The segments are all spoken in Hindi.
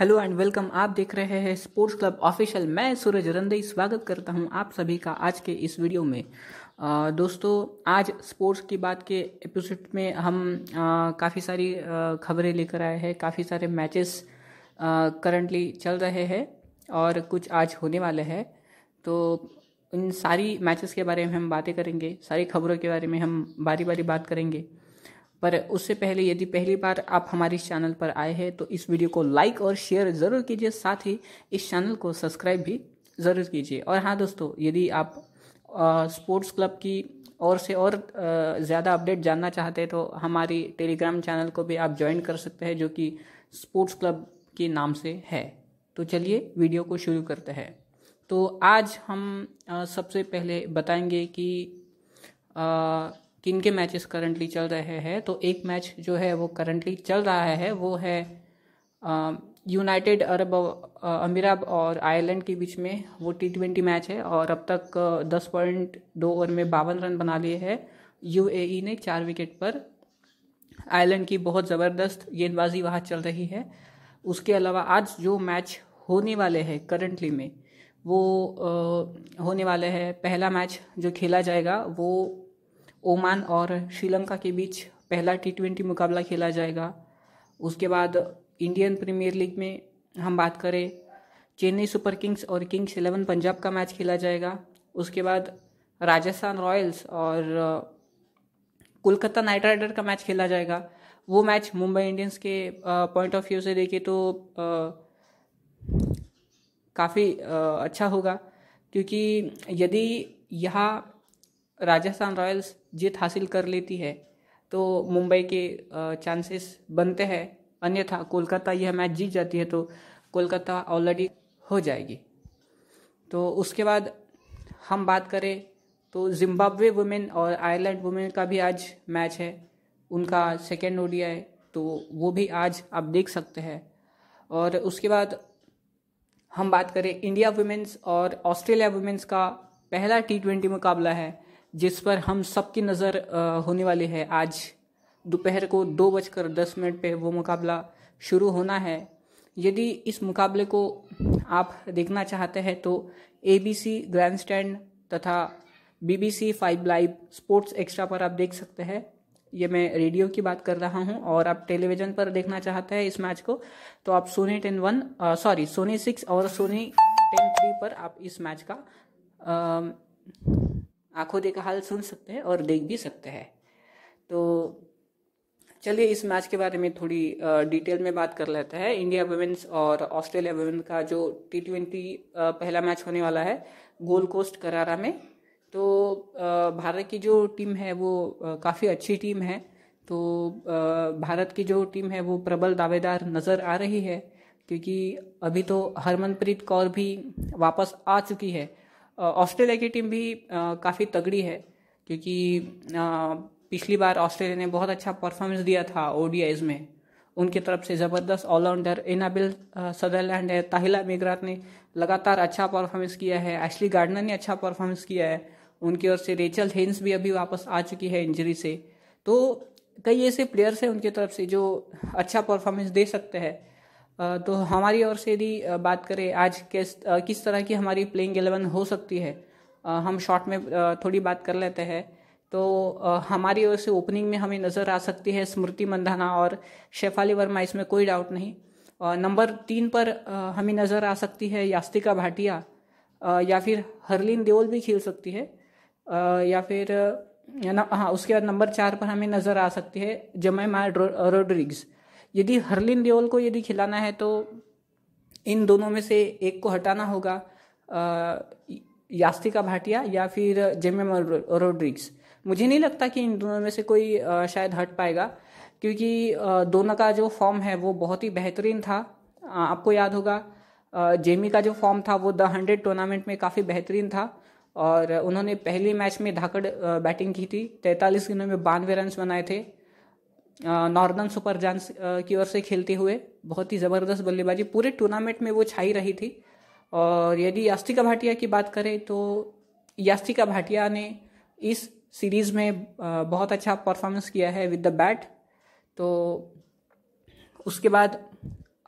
हेलो एंड वेलकम आप देख रहे हैं स्पोर्ट्स क्लब ऑफिशियल मैं सूरज रंदई स्वागत करता हूं आप सभी का आज के इस वीडियो में आ, दोस्तों आज स्पोर्ट्स की बात के एपिसोड में हम काफ़ी सारी खबरें लेकर आए हैं काफ़ी सारे मैचेस करंटली चल रहे हैं और कुछ आज होने वाले हैं तो इन सारी मैचेस के बारे में हम बातें करेंगे सारी खबरों के बारे में हम बारी बारी बात करेंगे पर उससे पहले यदि पहली बार आप हमारे चैनल पर आए हैं तो इस वीडियो को लाइक और शेयर ज़रूर कीजिए साथ ही इस चैनल को सब्सक्राइब भी ज़रूर कीजिए और हाँ दोस्तों यदि आप स्पोर्ट्स क्लब की और से और ज़्यादा अपडेट जानना चाहते हैं तो हमारी टेलीग्राम चैनल को भी आप ज्वाइन कर सकते हैं जो कि स्पोर्ट्स क्लब के नाम से है तो चलिए वीडियो को शुरू करते हैं तो आज हम सबसे पहले बताएंगे कि आ, किन के मैचेस करंटली चल रहे हैं तो एक मैच जो है वो करंटली चल रहा है वो है यूनाइटेड अरब अमीराब और आयरलैंड के बीच में वो टी ट्वेंटी मैच है और अब तक दस पॉइंट दो ओवर में बावन रन बना लिए हैं यू e ने चार विकेट पर आयरलैंड की बहुत ज़बरदस्त गेंदबाजी वहाँ चल रही है उसके अलावा आज जो मैच होने वाले हैं करंटली में वो आ, होने वाले हैं पहला मैच जो खेला जाएगा वो ओमान और श्रीलंका के बीच पहला टी ट्वेंटी मुकाबला खेला जाएगा उसके बाद इंडियन प्रीमियर लीग में हम बात करें चेन्नई सुपर किंग्स और किंग्स इलेवन पंजाब का मैच खेला जाएगा उसके बाद राजस्थान रॉयल्स और कोलकाता नाइट राइडर का मैच खेला जाएगा वो मैच मुंबई इंडियंस के पॉइंट ऑफ व्यू से देखें तो काफ़ी अच्छा होगा क्योंकि यदि यह राजस्थान रॉयल्स जीत हासिल कर लेती है तो मुंबई के चांसेस बनते हैं अन्यथा कोलकाता यह मैच जीत जाती है तो कोलकाता ऑलरेडी हो जाएगी तो उसके बाद हम बात करें तो जिम्बाब्वे वुमेन और आयरलैंड वुमेन का भी आज मैच है उनका सेकेंड ओडिया है तो वो भी आज आप देख सकते हैं और उसके बाद हम बात करें इंडिया वुमेन्स और ऑस्ट्रेलिया वुमेन्स का पहला टी ट्वेंटी मुकाबला है जिस पर हम सबकी नज़र होने वाली है आज दोपहर को दो बजकर दस मिनट पे वो मुकाबला शुरू होना है यदि इस मुकाबले को आप देखना चाहते हैं तो A B C Grand Stand तथा B B C Five Live Sports Extra पर आप देख सकते हैं ये मैं रेडियो की बात कर रहा हूँ और आप टेलीविज़न पर देखना चाहते हैं इस मैच को तो आप Sony Ten one sorry Sony Six और सोनी टेन थ्री पर आप इस मैच का आ, आंखों देखा हाल सुन सकते हैं और देख भी सकते हैं तो चलिए इस मैच के बारे में थोड़ी डिटेल में बात कर लेते हैं इंडिया वुमेन्स और ऑस्ट्रेलिया वुमेन का जो टी ट्वेंटी पहला मैच होने वाला है गोल्ड कोस्ट करारा में तो भारत की जो टीम है वो काफ़ी अच्छी टीम है तो भारत की जो टीम है वो प्रबल दावेदार नज़र आ रही है क्योंकि अभी तो हरमनप्रीत कौर भी वापस आ चुकी है ऑस्ट्रेलिया की टीम भी काफ़ी तगड़ी है क्योंकि पिछली बार ऑस्ट्रेलिया ने बहुत अच्छा परफॉर्मेंस दिया था ओ में उनकी तरफ से ज़बरदस्त ऑलराउंडर इनाबिल सदरलैंड है ताहिला मेगरात ने लगातार अच्छा परफॉर्मेंस किया है एशली गार्डनर ने अच्छा परफॉर्मेंस किया है उनकी ओर से रेचल हेन्स भी अभी वापस आ चुकी है इंजरी से तो कई ऐसे प्लेयर्स हैं उनकी तरफ से जो अच्छा परफॉर्मेंस दे सकते हैं तो हमारी ओर से यदि बात करें आज किस किस तरह की हमारी प्लेइंग एलेवन हो सकती है हम शॉर्ट में थोड़ी बात कर लेते हैं तो हमारी ओर से ओपनिंग में हमें नज़र आ सकती है स्मृति मंधाना और शेफाली वर्मा इसमें कोई डाउट नहीं नंबर तीन पर हमें नज़र आ सकती है यास्तिका भाटिया या फिर हरलीन देओल भी खेल सकती है या फिर हाँ उसके बाद नंबर चार पर हमें नज़र आ सकती है जमैमा रोड्रिग्स रो, यदि हरलिन देओल को यदि खिलाना है तो इन दोनों में से एक को हटाना होगा यास्तिका भाटिया या फिर जेमे रोड्रिग्स मुझे नहीं लगता कि इन दोनों में से कोई शायद हट पाएगा क्योंकि दोनों का जो फॉर्म है वो बहुत ही बेहतरीन था आपको याद होगा जेमी का जो फॉर्म था वो द हंड्रेड टूर्नामेंट में काफ़ी बेहतरीन था और उन्होंने पहले मैच में धाकड़ बैटिंग की थी तैंतालीस गेंदों में बानवे रन बनाए थे नॉर्दर्न सुपर जैंस की ओर से खेलते हुए बहुत ही ज़बरदस्त बल्लेबाजी पूरे टूर्नामेंट में वो छाई रही थी और यदि यास्तिका भाटिया की बात करें तो यास्तिका भाटिया ने इस सीरीज़ में बहुत अच्छा परफॉर्मेंस किया है विद द बैट तो उसके बाद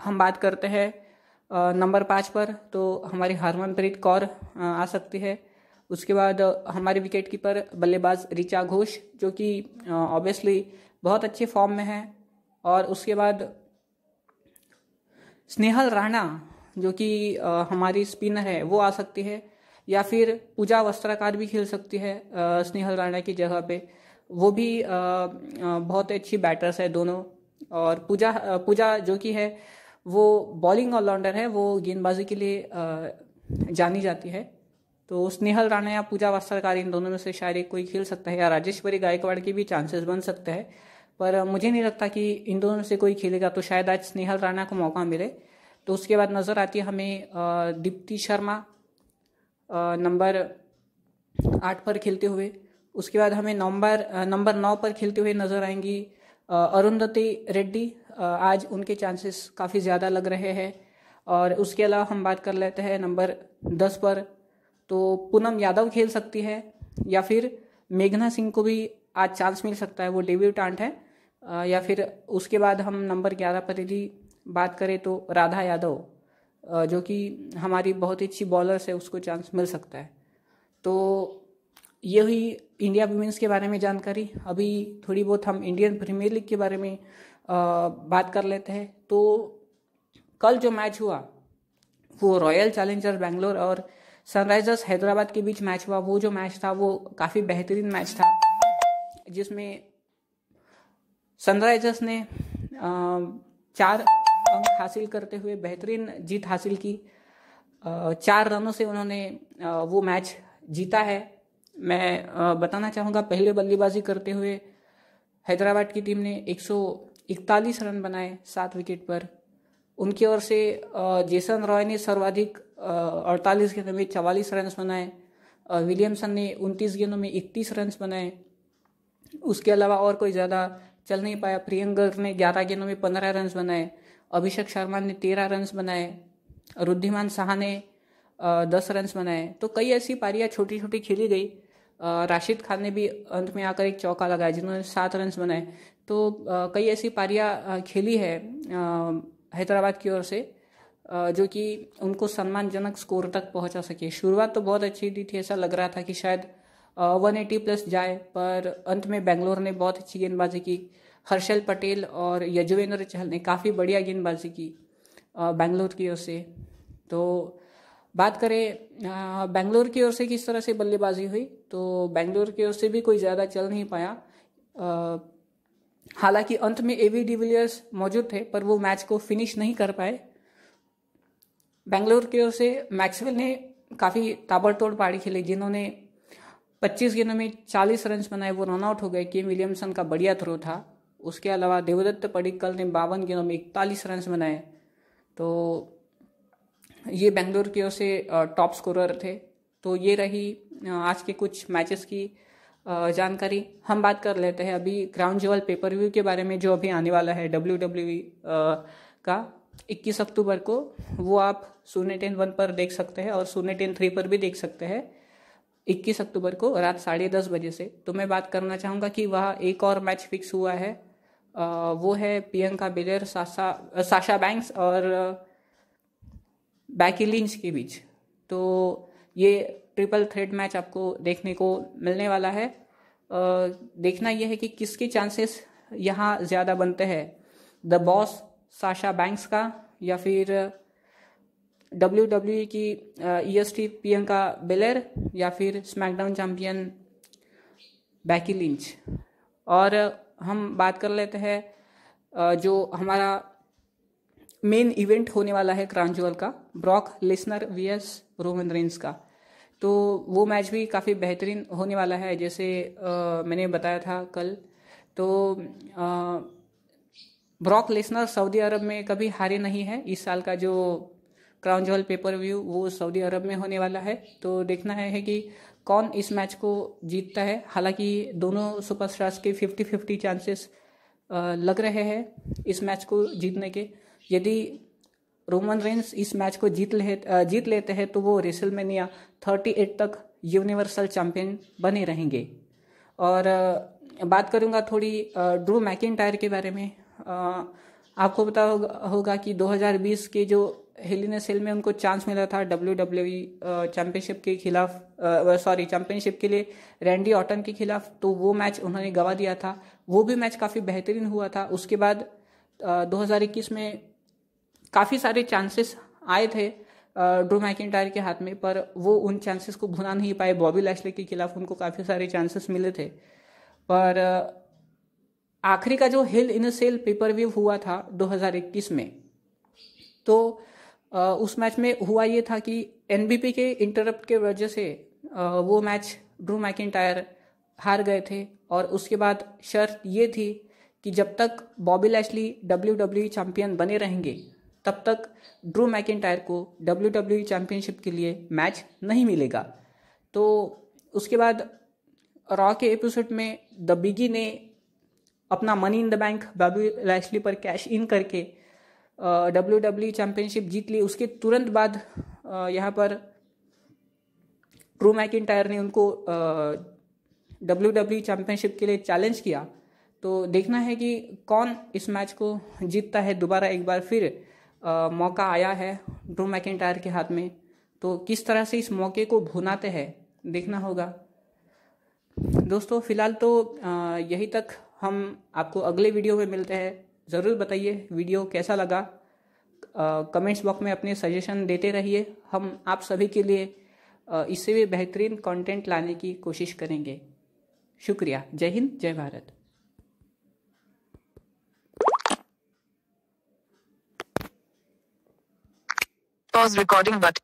हम बात करते हैं नंबर पाँच पर तो हमारी हरमनप्रीत कौर आ सकती है उसके बाद हमारे विकेट कीपर बल्लेबाज रिचा घोष जो कि ऑब्वियसली बहुत अच्छे फॉर्म में है और उसके बाद स्नेहल राणा जो कि हमारी स्पिनर है वो आ सकती है या फिर पूजा वस्त्राकार भी खेल सकती है स्नेहल राणा की जगह पे वो भी बहुत अच्छी बैटर्स है दोनों और पूजा पूजा जो कि है वो बॉलिंग ऑलराउंडर है वो गेंदबाजी के लिए जानी जाती है तो स्नेहल राणा या पूजा वास्तरकार इन दोनों में से शायद कोई खेल सकता है या राजेश्वरी गायकवाड़ के भी चांसेस बन सकते हैं पर मुझे नहीं लगता कि इन दोनों में से कोई खेलेगा तो शायद आज स्नेहल राणा को मौका मिले तो उसके बाद नज़र आती है हमें दीप्ति शर्मा नंबर आठ पर खेलते हुए उसके बाद हमें नंबर नंबर नौ पर खेलते हुए नज़र आएंगी अरुंधति रेड्डी आज उनके चांसेस काफ़ी ज़्यादा लग रहे हैं और उसके अलावा हम बात कर लेते हैं नंबर दस पर तो पूनम यादव खेल सकती है या फिर मेघना सिंह को भी आज चांस मिल सकता है वो डेब्यू टांट है या फिर उसके बाद हम नंबर ग्यारह पर यदि बात करें तो राधा यादव जो कि हमारी बहुत ही अच्छी बॉलर्स है उसको चांस मिल सकता है तो ये हुई इंडिया वुमेंस के बारे में जानकारी अभी थोड़ी बहुत हम इंडियन प्रीमियर लीग के बारे में बात कर लेते हैं तो कल जो मैच हुआ वो रॉयल चैलेंजर बैंगलोर और सनराइजर्स हैदराबाद के बीच मैच हुआ वो जो मैच था वो काफ़ी बेहतरीन मैच था जिसमें सनराइजर्स ने चार अंक हासिल करते हुए बेहतरीन जीत हासिल की चार रनों से उन्होंने वो मैच जीता है मैं बताना चाहूँगा पहले बल्लेबाजी करते हुए हैदराबाद की टीम ने 141 रन बनाए सात विकेट पर उनकी ओर से जेसन रॉय ने सर्वाधिक अड़तालीस गेंदों में चवालीस रन बनाए विलियमसन ने उनतीस गेंदों में इकतीस रन बनाए उसके अलावा और कोई ज़्यादा चल नहीं पाया प्रियंकर ने ग्यारह गेंदों में पंद्रह रन बनाए अभिषेक शर्मा ने तेरह रन बनाए रुद्धिमान शाह ने दस रन बनाए तो कई ऐसी पारियाँ छोटी छोटी खेली गई राशिद खान ने भी अंत में आकर एक चौका लगाया जिन्होंने सात रन बनाए तो कई ऐसी पारियाँ खेली है हैदराबाद की ओर से जो कि उनको सम्मानजनक स्कोर तक पहुंचा सके शुरुआत तो बहुत अच्छी दी थी ऐसा लग रहा था कि शायद वन एटी प्लस जाए पर अंत में बेंगलोर ने बहुत अच्छी गेंदबाजी की हर्षल पटेल और यजुवेंद्र चहल ने काफ़ी बढ़िया गेंदबाजी की बेंगलोर की ओर से तो बात करें बेंगलोर की ओर से किस तरह से बल्लेबाजी हुई तो बेंगलोर की ओर से भी कोई ज़्यादा चल नहीं पाया हालांकि अंत में एवी डिविलियर्स मौजूद थे पर वो मैच को फिनिश नहीं कर पाए बेंगलोर की ओर से मैक्सवेल ने काफ़ी ताबड़तोड़ पारी खेली जिन्होंने 25 गेंदों में 40 रन बनाए वो रन आउट हो गए किम विलियमसन का बढ़िया थ्रो था उसके अलावा देवदत्त पडिक्कल ने बावन गेंदों में इकतालीस रन बनाए तो ये बेंगलोर की ओर से टॉप स्कोरर थे तो ये रही आज के कुछ मैचेस की जानकारी हम बात कर लेते हैं अभी ग्राउंड जेवल पेपर व्यू के बारे में जो अभी आने वाला है डब्ल्यू डब्ल्यू e, का 21 अक्टूबर को वो आप शून्य टेन वन पर देख सकते हैं और शून्य टेन थ्री पर भी देख सकते हैं 21 अक्टूबर को रात साढ़े दस बजे से तो मैं बात करना चाहूँगा कि वह एक और मैच फिक्स हुआ है आ, वो है प्रियंका बिलेर साशा साशा बैंक्स और बैकी लिंच के बीच तो ये ट्रिपल थ्रेड मैच आपको देखने को मिलने वाला है आ, देखना यह है कि किसके चांसेस यहाँ ज़्यादा बनते हैं द बॉस साशा बैंक्स का या फिर डब्ल्यू डब्ल्यू e की E S T Bianca Belair या फिर स्मैकडाउन चैम्पियन बैकी लिंच और हम बात कर लेते हैं जो हमारा मेन इवेंट होने वाला है क्रांजुअल का Brock Lesnar V S Roman Reigns का तो वो मैच भी काफ़ी बेहतरीन होने वाला है जैसे आ, मैंने बताया था कल तो आ, ब्रॉक लेसनर सऊदी अरब में कभी हारे नहीं है इस साल का जो क्राउन जॉल पेपर व्यू वो सऊदी अरब में होने वाला है तो देखना है, है कि कौन इस मैच को जीतता है हालांकि दोनों सुपरस्टार्स के फिफ्टी फिफ्टी चांसेस लग रहे हैं इस मैच को जीतने के यदि रोमन रेंस इस मैच को जीत ले जीत लेते हैं तो वो रेसलमेनिया थर्टी एट तक यूनिवर्सल चैम्पियन बने रहेंगे और बात करूँगा थोड़ी ड्रू मैकिन के बारे में आपको पता होगा होगा कि 2020 के जो हेलिना सेल में उनको चांस मिला था डब्ल्यू डब्ल्यू चैम्पियनशिप के खिलाफ सॉरी चैम्पियनशिप के लिए रैंडी ऑटन के खिलाफ तो वो मैच उन्होंने गवा दिया था वो भी मैच काफ़ी बेहतरीन हुआ था उसके बाद आ, 2021 में काफ़ी सारे चांसेस आए थे ड्रो मैकिटायर के हाथ में पर वो उन चांसेस को भुना नहीं पाए बॉबी लैशले के खिलाफ उनको काफ़ी सारे चांसेस मिले थे पर आखिरी का जो Hell in Cell pay per view हुआ था 2021 में तो उस मैच में हुआ ये था कि एनबीपी के इंटरप्ट के वजह से वो मैच ड्रू मैक हार गए थे और उसके बाद शर्त ये थी कि जब तक Bobby Lashley W W champion बने रहेंगे तब तक ड्रू मैक को डब्ल्यू डब्ल्यू चैम्पियनशिप के लिए मैच नहीं मिलेगा तो उसके बाद रॉ के एपिसोड में द बिगी ने अपना money in the bank Bobby Lashley पर कैश इन करके डब्ल्यू डब्ल्यू चैम्पियनशिप जीत ली उसके तुरंत बाद यहाँ पर ट्रू मैक ने उनको डब्ल्यू डब्ल्यू चैम्पियनशिप के लिए चैलेंज किया तो देखना है कि कौन इस मैच को जीतता है दोबारा एक बार फिर आ, मौका आया है ड्रू टायर के हाथ में तो किस तरह से इस मौके को भुनाते हैं देखना होगा दोस्तों फिलहाल तो आ, यही तक हम आपको अगले वीडियो में मिलते हैं ज़रूर बताइए वीडियो कैसा लगा कमेंट्स बॉक्स में अपने सजेशन देते रहिए हम आप सभी के लिए इससे भी बेहतरीन कंटेंट लाने की कोशिश करेंगे शुक्रिया जय हिंद जय भारत Pause recording